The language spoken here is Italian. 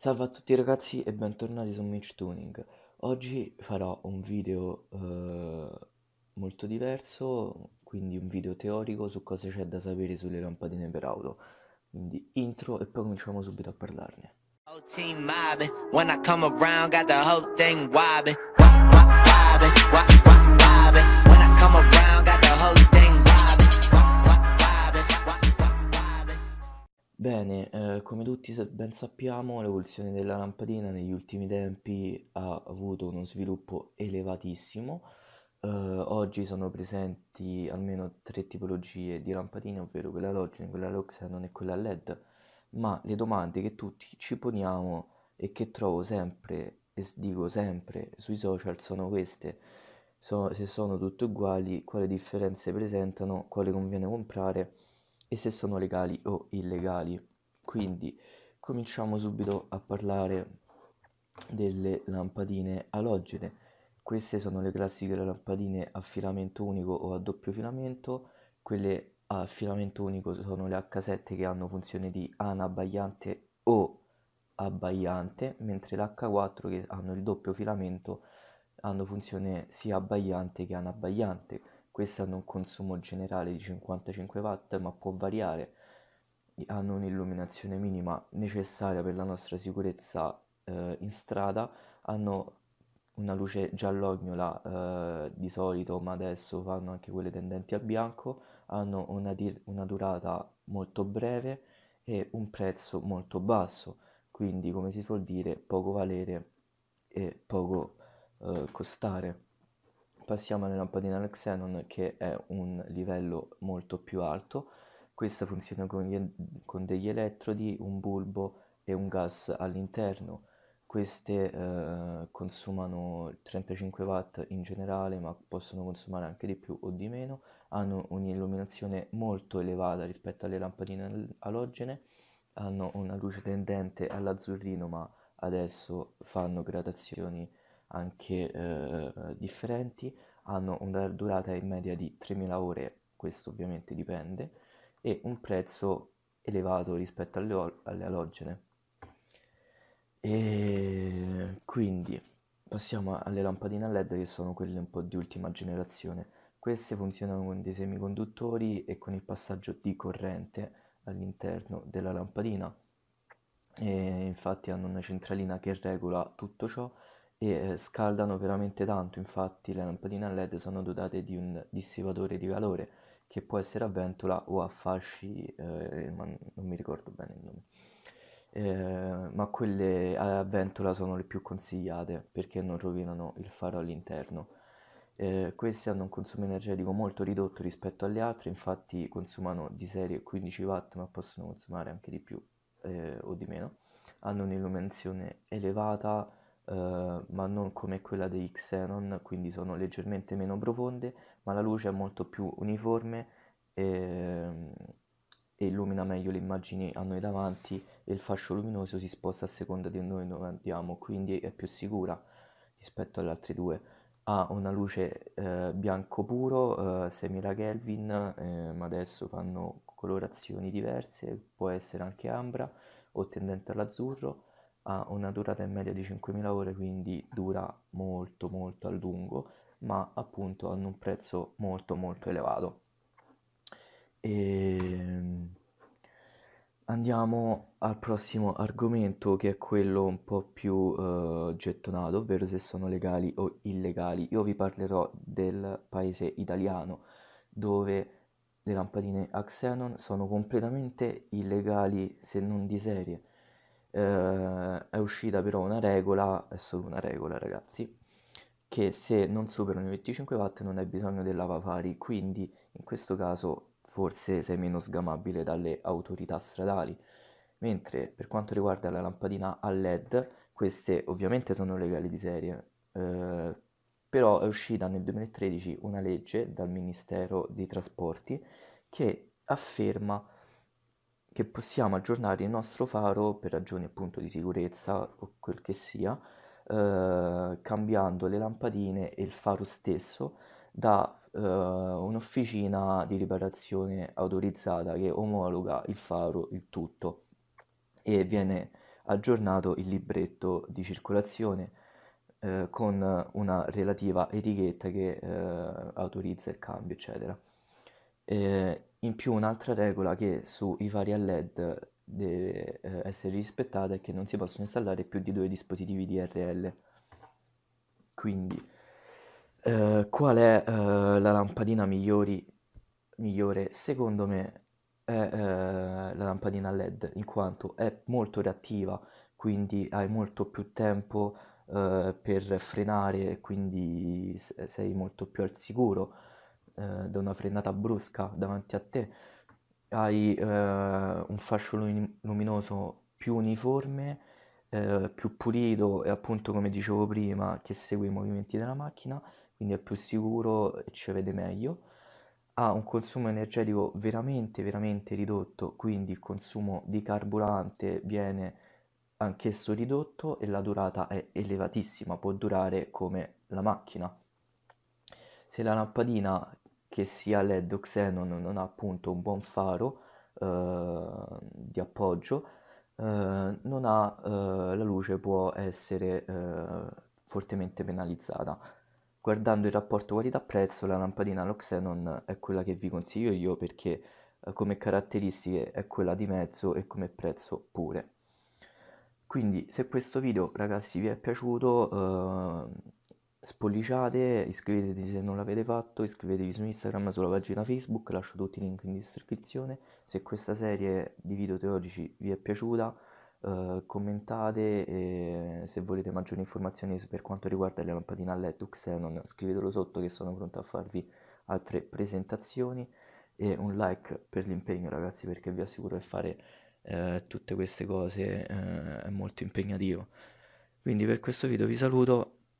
Salve a tutti ragazzi e bentornati su Mitch Tuning. Oggi farò un video eh, molto diverso, quindi un video teorico su cosa c'è da sapere sulle lampadine per auto. Quindi intro e poi cominciamo subito a parlarne. Whole Bene, eh, come tutti ben sappiamo, l'evoluzione della lampadina negli ultimi tempi ha avuto uno sviluppo elevatissimo. Eh, oggi sono presenti almeno tre tipologie di lampadine, ovvero quella halogene, quella Luxenon e quella LED. Ma le domande che tutti ci poniamo e che trovo sempre, e s- dico sempre, sui social sono queste. So- se sono tutte uguali, quali differenze presentano, quale conviene comprare e se sono legali o illegali. Quindi cominciamo subito a parlare delle lampadine alogene. Queste sono le classiche lampadine a filamento unico o a doppio filamento, quelle a filamento unico sono le H7 che hanno funzione di anabbagliante o abbagliante, mentre le H4 che hanno il doppio filamento hanno funzione sia abbagliante che anabbagliante. Queste hanno un consumo generale di 55 watt ma può variare, hanno un'illuminazione minima necessaria per la nostra sicurezza eh, in strada, hanno una luce giallognola eh, di solito ma adesso fanno anche quelle tendenti al bianco, hanno una, dir- una durata molto breve e un prezzo molto basso, quindi come si suol dire poco valere e poco eh, costare passiamo alle lampadine al xenon che è un livello molto più alto. Questa funziona con, gli, con degli elettrodi, un bulbo e un gas all'interno. Queste eh, consumano 35 watt in generale, ma possono consumare anche di più o di meno. Hanno un'illuminazione molto elevata rispetto alle lampadine alogene. Hanno una luce tendente all'azzurrino, ma adesso fanno gradazioni anche eh, differenti, hanno una durata in media di 3.000 ore, questo ovviamente dipende, e un prezzo elevato rispetto alle, o- alle alogene. E quindi passiamo alle lampadine a LED che sono quelle un po' di ultima generazione. Queste funzionano con dei semiconduttori e con il passaggio di corrente all'interno della lampadina. E infatti hanno una centralina che regola tutto ciò e eh, scaldano veramente tanto, infatti le lampadine a LED sono dotate di un dissipatore di calore che può essere a ventola o a fasci, eh, ma non mi ricordo bene il nome. Eh, ma quelle a ventola sono le più consigliate perché non rovinano il faro all'interno. Eh, queste hanno un consumo energetico molto ridotto rispetto alle altre, infatti consumano di serie 15 watt ma possono consumare anche di più eh, o di meno. Hanno un'illuminazione elevata eh, ma non come quella dei xenon, quindi sono leggermente meno profonde, ma la luce è molto più uniforme e, e illumina meglio le immagini a noi davanti e il fascio luminoso si sposta a seconda di noi dove andiamo, quindi è più sicura rispetto alle altre due. Ha una luce eh, bianco puro, eh, 6.000 Kelvin, eh, ma adesso fanno colorazioni diverse, può essere anche ambra o tendente all'azzurro ha una durata in media di 5.000 ore, quindi dura molto molto a lungo, ma appunto hanno un prezzo molto molto elevato. E... Ehm, andiamo al prossimo argomento che è quello un po' più eh, gettonato, ovvero se sono legali o illegali. Io vi parlerò del paese italiano dove le lampadine Axenon sono completamente illegali se non di serie eh, è uscita però una regola, è solo una regola ragazzi, che se non superano i 25 watt non hai bisogno del lavafari, quindi in questo caso forse sei meno sgamabile dalle autorità stradali. Mentre per quanto riguarda la lampadina a LED, queste ovviamente sono legali di serie, eh, però è uscita nel 2013 una legge dal Ministero dei Trasporti che afferma che possiamo aggiornare il nostro faro per ragioni appunto di sicurezza o quel che sia, eh, cambiando le lampadine e il faro stesso da eh, un'officina di riparazione autorizzata che omologa il faro, il tutto e viene aggiornato il libretto di circolazione eh, con una relativa etichetta che eh, autorizza il cambio, eccetera. Eh, in più un'altra regola che sui vari LED deve eh, essere rispettata è che non si possono installare più di due dispositivi DRL. Quindi, eh, qual è eh, la lampadina migliori, migliore? Secondo me è eh, la lampadina LED, in quanto è molto reattiva, quindi hai molto più tempo eh, per frenare e quindi sei molto più al sicuro eh, da una frenata brusca davanti a te, hai eh, un fascio luminoso più uniforme, eh, più pulito e appunto come dicevo prima che segue i movimenti della macchina, quindi è più sicuro e ci vede meglio. Ha un consumo energetico veramente, veramente ridotto, quindi il consumo di carburante viene anch'esso ridotto e la durata è elevatissima, può durare come la macchina. Se la lampadina che sia LED Xenon non ha appunto un buon faro eh, di appoggio, eh, non ha, eh, la luce può essere eh, fortemente penalizzata. Guardando il rapporto qualità-prezzo, la lampadina allo Xenon è quella che vi consiglio io perché eh, come caratteristiche è quella di mezzo e come prezzo pure. Quindi se questo video ragazzi vi è piaciuto eh, spolliciate, iscrivetevi se non l'avete fatto, iscrivetevi su Instagram, sulla pagina Facebook, lascio tutti i link in descrizione. Se questa serie di video teorici vi è piaciuta, eh, commentate e se volete maggiori informazioni per quanto riguarda le lampadine a letto Xenon, scrivetelo sotto che sono pronto a farvi altre presentazioni e un like per l'impegno ragazzi perché vi assicuro che fare eh, tutte queste cose eh, è molto impegnativo. Quindi per questo video vi saluto